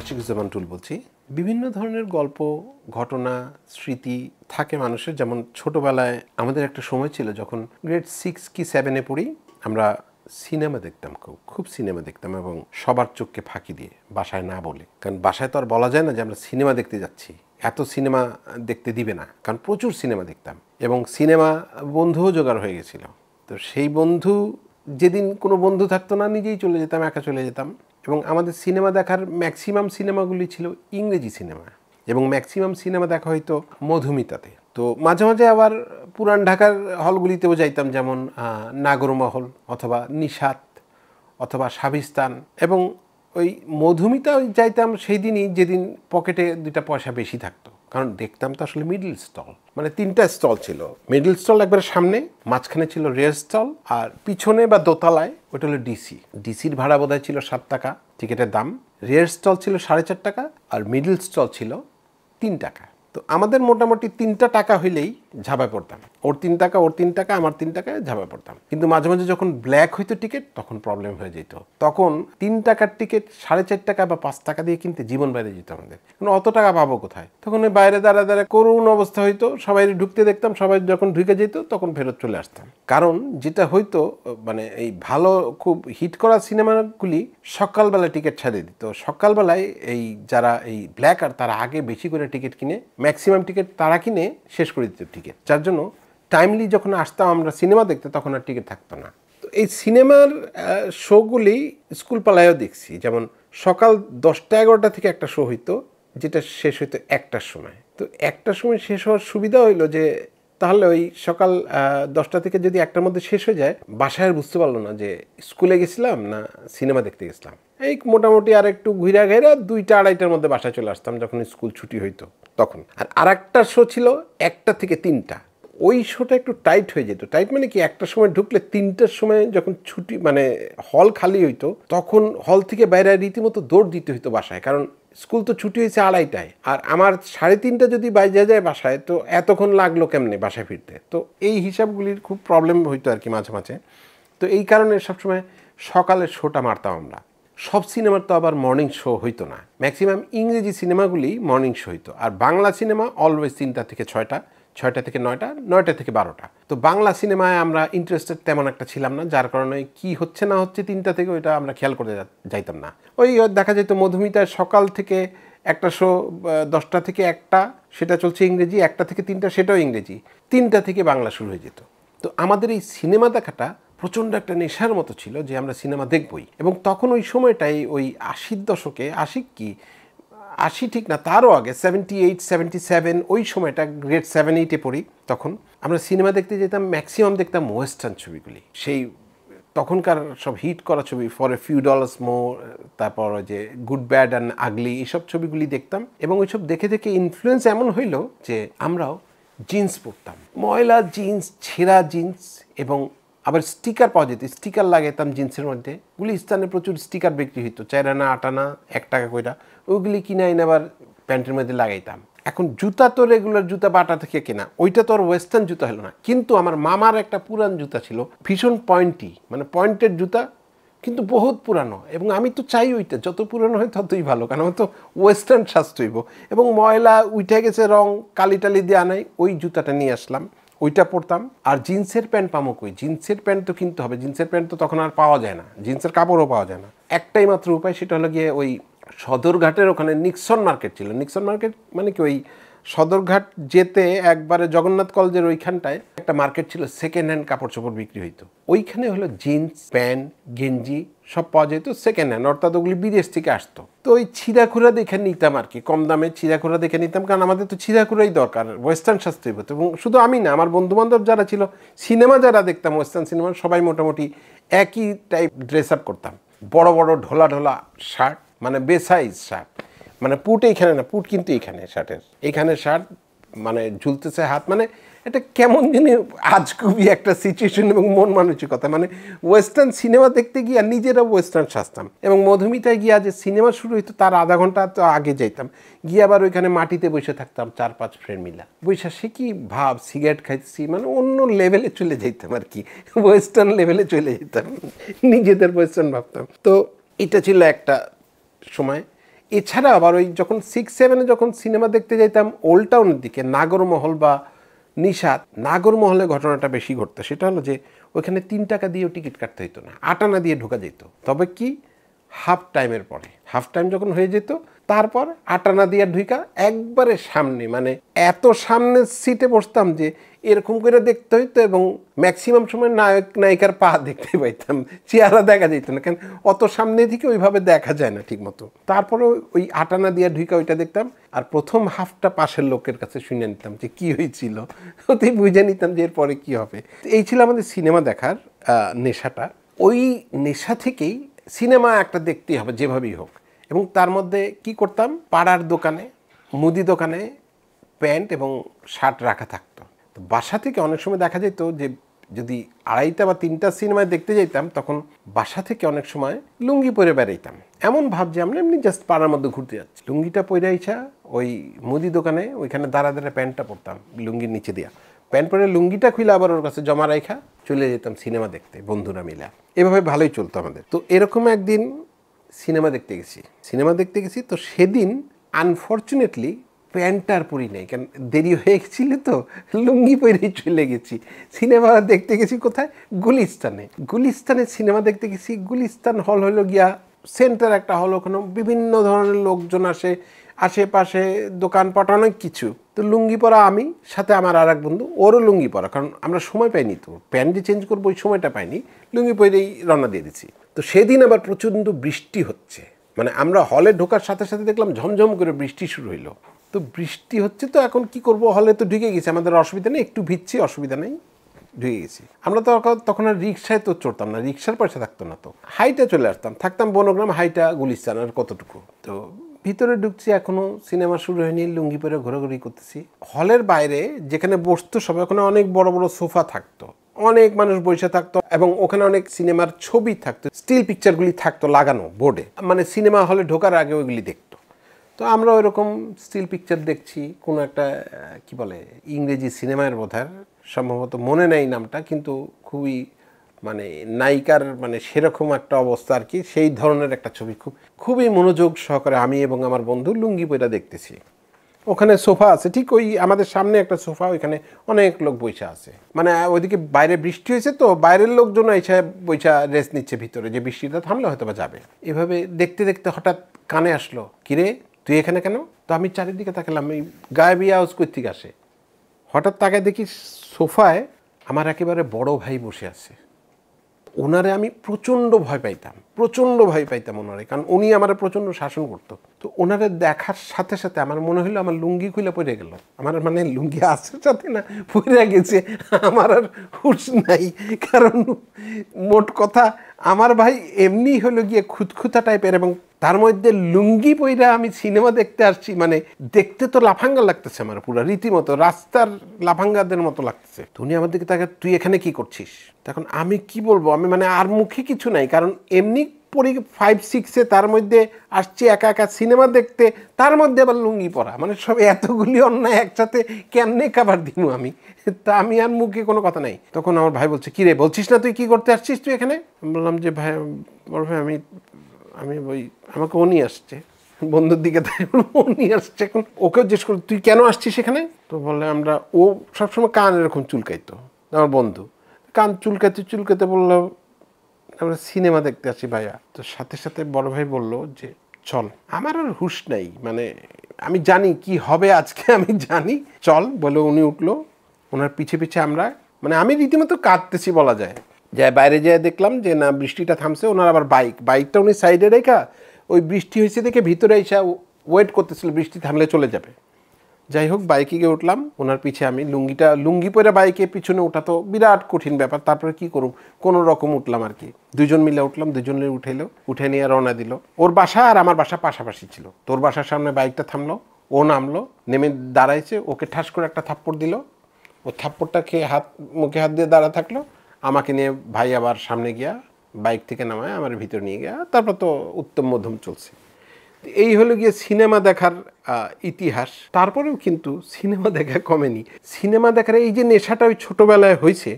আশিকুজ্জামান টুল বলছি বিভিন্ন ধরনের গল্প ঘটনা স্মৃতি থাকে মানুষের যেমন ছোটবেলায় আমাদের একটা সময় ছিল যখন গ্রেড সিক্স কি সেভেনে পড়ি আমরা সিনেমা দেখতাম খুব খুব সিনেমা দেখতাম এবং সবার চোখকে ফাঁকি দিয়ে বাসায় না বলে কারণ বাসায় তো আর বলা যায় না যে আমরা সিনেমা দেখতে যাচ্ছি এত সিনেমা দেখতে দিবে না কারণ প্রচুর সিনেমা দেখতাম এবং সিনেমা বন্ধুও জোগাড় হয়ে গেছিল তো সেই বন্ধু যেদিন কোনো বন্ধু থাকতো না নিজেই চলে যেতাম একা চলে যেতাম এবং আমাদের সিনেমা দেখার ম্যাক্সিমাম সিনেমাগুলি ছিল ইংরেজি সিনেমা এবং ম্যাক্সিমাম সিনেমা দেখা হয়তো মধুমিতাতে তো মাঝে মাঝে আবার পুরান ঢাকার হলগুলিতেও যাইতাম যেমন নাগরমহল অথবা নিষাদ অথবা সাবিস্তান এবং ওই মধুমিতা যাইতাম সেই দিনই যেদিন পকেটে দুটা পয়সা বেশি থাকতো কারণ দেখতাম তো আসলে মিডল স্টল মানে তিনটা স্টল ছিল মিডল স্টল একবার সামনে মাঝখানে ছিল রেয়ার স্টল আর পিছনে বা দোতলায় ওটা হলো ডিসি ডিসির ভাড়া বোধহয় ছিল সাত টাকা টিকিটের দাম রেয়ার স্টল ছিল সাড়ে চার টাকা আর মিডল স্টল ছিল তিন টাকা তো আমাদের মোটামুটি তিনটা টাকা হইলেই ঝাঁপায় পড়তাম ওর তিন টাকা ওর তিন টাকা আমার তিন টাকায় ঝাঁপায় পড়তাম কিন্তু মাঝে মাঝে যখন ব্ল্যাক হইতো টিকিট তখন প্রবলেম হয়ে যেত তখন তিন টাকার টিকিট সাড়ে চার টাকা বা পাঁচ টাকা দিয়ে কিনতে জীবন বাইরে যেত আমাদের অত টাকা পাবো কোথায় তখন ওই বাইরে দাঁড়া দাঁড়া করুন অবস্থা হইতো সবাই ঢুকতে দেখতাম সবাই যখন ঢুকে যেত তখন ফেরত চলে আসতাম কারণ যেটা হইতো মানে এই ভালো খুব হিট করা সিনেমাগুলি সকালবেলা টিকিট ছাড়িয়ে দিত সকালবেলায় এই যারা এই ব্ল্যাক আর তারা আগে বেশি করে টিকিট কিনে ম্যাক্সিমাম টিকিট তারা কিনে শেষ করে দিত টিকিট যার জন্য টাইমলি যখন আসতাম আমরা সিনেমা দেখতে তখন আর টিকিট থাকতো না তো এই সিনেমার শোগুলি স্কুল পালায়ও দেখছি যেমন সকাল দশটা এগারোটা থেকে একটা শো হইতো যেটা শেষ হইতো একটার সময় তো একটার সময় শেষ হওয়ার সুবিধা হইলো যে তাহলে ওই সকাল দশটা থেকে যদি একটার মধ্যে শেষ হয়ে যায় বাসায় বুঝতে পারলো না যে স্কুলে গেছিলাম না সিনেমা দেখতে গেছিলাম এই মোটামুটি আর একটু ঘুরা ঘেরা দুইটা আড়াইটার মধ্যে বাসায় চলে আসতাম যখন স্কুল ছুটি হইতো তখন আর আরেকটা শো ছিল একটা থেকে তিনটা ওই শোটা একটু টাইট হয়ে যেত টাইট মানে কি একটা সময় ঢুকলে তিনটার সময় যখন ছুটি মানে হল খালি হইতো তখন হল থেকে বাইরে রীতিমতো দৌড় দিতে হইতো বাসায় কারণ স্কুল তো ছুটি হয়েছে আড়াইটায় আর আমার সাড়ে তিনটা যদি বাইরে যায় বাসায় তো এতক্ষণ লাগলো কেমনে বাসায় ফিরতে তো এই হিসাবগুলির খুব প্রবলেম হইতো আর কি মাঝে মাঝে তো এই কারণে সবসময় সকালের শোটা মারতাম আমরা সব সিনেমার তো আবার মর্নিং শো হইতো না ম্যাক্সিমাম ইংরেজি সিনেমাগুলি মর্নিং শো হইতো আর বাংলা সিনেমা অলওয়েজ তিনটা থেকে ছয়টা ছয়টা থেকে নয়টা নয়টা থেকে বারোটা তো বাংলা সিনেমায় আমরা ইন্টারেস্টেড তেমন একটা ছিলাম না যার কারণে কি হচ্ছে না হচ্ছে তিনটা থেকে ওইটা আমরা খেয়াল করে যাইতাম না ওই দেখা যেত মধুমিতার সকাল থেকে একটা শো দশটা থেকে একটা সেটা চলছে ইংরেজি একটা থেকে তিনটা সেটাও ইংরেজি তিনটা থেকে বাংলা শুরু হয়ে যেত তো আমাদের এই সিনেমা দেখাটা প্রচণ্ড একটা নেশার মতো ছিল যে আমরা সিনেমা দেখবই এবং তখন ওই সময়টাই ওই আশির দশকে আশিক কি আশি ঠিক না তারও আগে সেভেন্টি এইট সেভেন্টি সেভেন ওই সময়টা গ্রেড সেভেন এইটে পড়ি তখন আমরা সিনেমা দেখতে যেতাম ম্যাক্সিমাম দেখতাম ওয়েস্টার্ন ছবিগুলি সেই তখনকার সব হিট করা ছবি ফর এ ফিউ ডলার্স মো তারপর যে গুড ব্যাড অ্যান্ড আগলি এইসব ছবিগুলি দেখতাম এবং ওইসব দেখে দেখে ইনফ্লুয়েন্স এমন হইল যে আমরাও জিন্স পরতাম ময়লা জিন্স ছেঁড়া জিন্স এবং আবার স্টিকার পাওয়া যেত স্টিকার লাগাইতাম জিন্সের মধ্যে ওগুলি স্থানে প্রচুর স্টিকার বিক্রি হতো চার আনা আট আনা এক টাকা কইরা ওইগুলি কিনে আইনে আবার প্যান্টের মধ্যে লাগাইতাম এখন জুতা তো রেগুলার জুতা বাটা থেকে কেনা ওইটা তো আর ওয়েস্টার্ন জুতা হলো না কিন্তু আমার মামার একটা পুরান জুতা ছিল ভীষণ পয়েন্টি মানে পয়েন্টের জুতা কিন্তু বহুত পুরানো এবং আমি তো চাই ওইটা যত পুরানো হয় ততই ভালো কারণ আমার তো ওয়েস্টার্ন সাজ হইব এবং ময়লা উঠে গেছে রং কালি টালি দিয়ে আনাই ওই জুতাটা নিয়ে আসলাম ওইটা পরতাম আর জিন্সের প্যান্ট পামো কই জিন্সের প্যান্ট তো কিনতে হবে জিন্সের প্যান্ট তো তখন আর পাওয়া যায় না জিন্সের কাপড়ও পাওয়া যায় না একটাই মাত্র উপায় সেটা হলো গিয়ে ওই সদরঘাটের ওখানে নিক্সন মার্কেট ছিল নিক্সন মার্কেট মানে কি ওই সদরঘাট যেতে একবারে জগন্নাথ কলেজের ওইখানটায় একটা মার্কেট ছিল সেকেন্ড হ্যান্ড কাপড় চোপড় বিক্রি হইতো ওইখানে হলো জিন্স প্যান্ট গেঞ্জি সব পাওয়া যেত সেকেন্ড হ্যান্ড অর্থাৎ ওগুলি বিদেশ থেকে আসতো তো ওই ছিঁড়াখুরা দেখে নিতাম আর কি কম দামে ছিঁড়াখুরা দেখে নিতাম কারণ আমাদের তো ছিঁড়াখুরাই দরকার ওয়েস্টার্ন শাস্ত্রীয় হতো এবং শুধু আমি না আমার বন্ধুবান্ধব যারা ছিল সিনেমা যারা দেখতাম ওয়েস্টার্ন সিনেমা সবাই মোটামুটি একই টাইপ ড্রেস আপ করতাম বড় বড় ঢোলা ঢোলা শার্ট মানে বেসাইজ শার্ট মানে পুট এইখানে না পুট কিন্তু এইখানে শার্টের এইখানে শার্ট মানে ঝুলতেছে হাত মানে এটা কেমন জানি খুবই একটা সিচুয়েশন এবং মন মানসিকতা মানে ওয়েস্টার্ন সিনেমা দেখতে গিয়ে নিজেরা ওয়েস্টার্ন সাজতাম এবং মধুমিতায় গিয়া যে সিনেমা শুরু হইতো তার আধা ঘন্টা তো আগে যাইতাম গিয়ে আবার ওইখানে মাটিতে বসে থাকতাম চার পাঁচ ফ্রেন্ড মিলা বৈশা সে কি ভাব সিগারেট খাইতেছি মানে অন্য লেভেলে চলে যাইতাম আর কি ওয়েস্টার্ন লেভেলে চলে যেতাম নিজেদের ওয়েস্টার্ন ভাবতাম তো এটা ছিল একটা সময় এছাড়া আবার ওই যখন সিক্স সেভেনে যখন সিনেমা দেখতে যাইতাম ওল্ড টাউনের দিকে নাগরমহল বা নিষাদ নাগরমহলে ঘটনাটা বেশি ঘটতো সেটা হলো যে ওইখানে তিন টাকা দিয়েও টিকিট কাটতে হইতো না আটানা দিয়ে ঢোকা যেত তবে কি হাফ টাইমের পরে হাফ টাইম যখন হয়ে যেত তারপর আটানা দিয়ে ঢুকা একবারে সামনে মানে এত সামনের সিটে বসতাম যে এরকম করে দেখতে হইতো এবং ম্যাক্সিমাম সময় নায়ক নায়িকার পা দেখতে পাইতাম চেহারা দেখা যেত না কারণ অত সামনে থেকে ওইভাবে দেখা যায় না ঠিকমতো তারপরে ওই আটানা দিয়ে ঢুকা ওইটা দেখতাম আর প্রথম হাফটা পাশের লোকের কাছে শুনে নিতাম যে কি হয়েছিল ওতেই বুঝে নিতাম যে এরপরে কি হবে এই ছিল আমাদের সিনেমা দেখার নেশাটা ওই নেশা থেকেই সিনেমা একটা দেখতেই হবে যেভাবেই হোক এবং তার মধ্যে কি করতাম পাড়ার দোকানে মুদি দোকানে প্যান্ট এবং শার্ট রাখা থাকতো তো বাসা থেকে অনেক সময় দেখা যেত যে যদি আড়াইটা বা তিনটা সিনেমায় দেখতে যাইতাম তখন বাসা থেকে অনেক সময় লুঙ্গি পরে বেড়াইতাম এমন ভাব যে আমরা এমনি জাস্ট পাড়ার মধ্যে ঘুরতে যাচ্ছি লুঙ্গিটা পরে আইসা ওই মুদি দোকানে ওইখানে দাঁড়া দাঁড়া প্যান্টটা পরতাম লুঙ্গির নিচে দিয়া প্যান্ট পরে লুঙ্গিটা খুলে আবার ওর কাছে জমা রাইখা চলে যেতাম সিনেমা দেখতে বন্ধুরা মিলা এভাবে ভালোই চলতো আমাদের তো এরকম একদিন সিনেমা দেখতে গেছি সিনেমা দেখতে গেছি তো সেদিন আনফর্চুনেটলি আর পরি নাই কেন দেরি হয়ে গেছিল তো লুঙ্গি পরে চলে গেছি সিনেমা দেখতে গেছি কোথায় গুলিস্তানে গুলিস্তানে সিনেমা দেখতে গেছি গুলিস্তান হল হলো গিয়া সেন্টার একটা হল ওখানে বিভিন্ন ধরনের লোকজন আসে আশেপাশে দোকানপাট অনেক কিছু তো লুঙ্গি পরা আমি সাথে আমার আর এক বন্ধু ওরও লুঙ্গি পরা কারণ আমরা সময় পাইনি তো প্যান্টটি চেঞ্জ করবো ওই সময়টা পাইনি লুঙ্গি পরেই রওনা দিয়ে দিছি তো সেদিন আবার প্রচণ্ড বৃষ্টি হচ্ছে মানে আমরা হলে ঢোকার সাথে সাথে দেখলাম ঝমঝম করে বৃষ্টি শুরু হইলো তো বৃষ্টি হচ্ছে তো এখন কি করব হলে তো ঢুকে গেছে আমাদের অসুবিধা নেই একটু ভিজছি অসুবিধা নেই ঢুকে গেছি আমরা তো তখন আর রিক্সায় তো চড়তাম না রিক্সার পয়সা থাকতো না তো হাইটা চলে আসতাম থাকতাম বনগ্রাম হাইটা গুলিস্তান আর কতটুকু তো ভিতরে ঢুকছি এখনও সিনেমা শুরু হয়নি লুঙ্গি পরে ঘোরাঘুরি করতেছি হলের বাইরে যেখানে বসতো সবাই ওখানে অনেক বড় বড় সোফা থাকতো অনেক মানুষ বসে থাকতো এবং ওখানে অনেক সিনেমার ছবি থাকতো স্টিল পিকচারগুলি থাকতো লাগানো বোর্ডে মানে সিনেমা হলে ঢোকার আগে ওইগুলি দেখতো তো আমরা ওইরকম স্টিল পিকচার দেখছি কোনো একটা কি বলে ইংরেজি সিনেমার বোধার সম্ভবত মনে নেই নামটা কিন্তু খুবই মানে নায়িকার মানে সেরকম একটা অবস্থা আর কি সেই ধরনের একটা ছবি খুব খুবই মনোযোগ সহকারে আমি এবং আমার বন্ধু লুঙ্গি বইটা দেখতেছি ওখানে সোফা আছে ঠিক ওই আমাদের সামনে একটা সোফা ওইখানে অনেক লোক বইসা আছে মানে ওইদিকে বাইরে বৃষ্টি হয়েছে তো বাইরের লোকজন এসে বইসা রেস্ট নিচ্ছে ভিতরে যে বৃষ্টিটা থামলে হয়তো বা যাবে এভাবে দেখতে দেখতে হঠাৎ কানে আসলো কিরে তুই এখানে কেন তো আমি চারিদিকে তাকালাম এই গায়েবি আওয়াজ কর্তৃক আসে হঠাৎ তাকে দেখি সোফায় আমার একেবারে বড় ভাই বসে আছে ওনারে আমি প্রচণ্ড ভয় পাইতাম প্রচণ্ড ভয় পাইতাম ওনারে কারণ উনি আমার প্রচণ্ড শাসন করতো তো ওনারে দেখার সাথে সাথে আমার মনে হলো আমার লুঙ্গি খুলে পড়ে গেল আমার মানে লুঙ্গি আসার সাথে না পড়ে গেছে আমার আর হুশ নাই কারণ মোট কথা আমার ভাই এমনি হলো গিয়ে খুঁতখুতা টাইপের এবং তার মধ্যে লুঙ্গি পইরা আমি সিনেমা দেখতে আসছি মানে দেখতে তো লাফাঙ্গা লাগতেছে আমার পুরো রীতিমতো রাস্তার লাফাঙ্গাদের মতো লাগতেছে উনি আমার দিকে তাকে তুই এখানে কি করছিস তখন আমি কি বলবো আমি মানে আর মুখে কিছু নাই কারণ এমনি পড়ি ফাইভ সিক্সে তার মধ্যে আসছি একা একা সিনেমা দেখতে তার মধ্যে আবার লুঙ্গি পরা মানে সব এতগুলি অন্যায় একসাথে কেমনে খাবার দিনু আমি তা আমি আর মুখে কোনো কথা নাই তখন আমার ভাই বলছে কিরে রে বলছিস না তুই কি করতে আসছিস তুই এখানে বললাম যে ভাই বড় ভাই আমি আমি ওই আমাকে ও নিয়ে আসছে বন্ধুর দিকে ও নিয়ে আসছে এখন ওকেও জিজ্ঞেস করি তুই কেন আসছিস সেখানে তো বলে আমরা ও সবসময় কান এরকম চুলকাইতো আমার বন্ধু কান চুলকাতে চুলকাতে বললো আমরা সিনেমা দেখতে আসি ভাইয়া তো সাথে সাথে বড় ভাই বললো যে চল আমার আর হুশ নাই মানে আমি জানি কি হবে আজকে আমি জানি চল বলে উনি উঠলো ওনার পিছে পিছে আমরা মানে আমি রীতিমতো কাঁদতেছি বলা যায় যায় বাইরে যায় দেখলাম যে না বৃষ্টিটা থামছে ওনার আবার বাইক বাইকটা উনি সাইডে রেখা ওই বৃষ্টি হয়েছে দেখে ভিতরে এসে ওয়েট করতেছিল বৃষ্টি থামলে চলে যাবে যাই হোক বাইকে গিয়ে উঠলাম ওনার পিছে আমি লুঙ্গিটা লুঙ্গি পরে বাইকে পিছনে ওঠা তো বিরাট কঠিন ব্যাপার তারপরে কি করুম কোনো রকম উঠলাম আর কি দুজন মিলে উঠলাম দুজনে উঠেলো উঠে নিয়ে রওনা দিল ওর বাসা আর আমার বাসা পাশাপাশি ছিল তোর বাসার সামনে বাইকটা থামলো ও নামলো নেমে দাঁড়াইছে ওকে ঠাস করে একটা থাপ্পড় দিল ও থাপ্পড়টা খেয়ে হাত মুখে হাত দিয়ে দাঁড়া থাকলো আমাকে নিয়ে ভাই আবার সামনে গিয়া বাইক থেকে নামায় আমার ভিতরে নিয়ে গিয়া তারপর তো উত্তম মধ্যম চলছে এই হলো গিয়ে সিনেমা দেখার ইতিহাস তারপরেও কিন্তু সিনেমা দেখা কমেনি সিনেমা দেখার এই যে নেশাটা ওই ছোটোবেলায় হয়েছে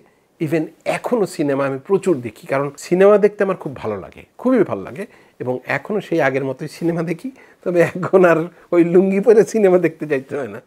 ইভেন এখনও সিনেমা আমি প্রচুর দেখি কারণ সিনেমা দেখতে আমার খুব ভালো লাগে খুবই ভালো লাগে এবং এখনও সেই আগের মতোই সিনেমা দেখি তবে এখন আর ওই লুঙ্গি পরে সিনেমা দেখতে যাইতে হয় না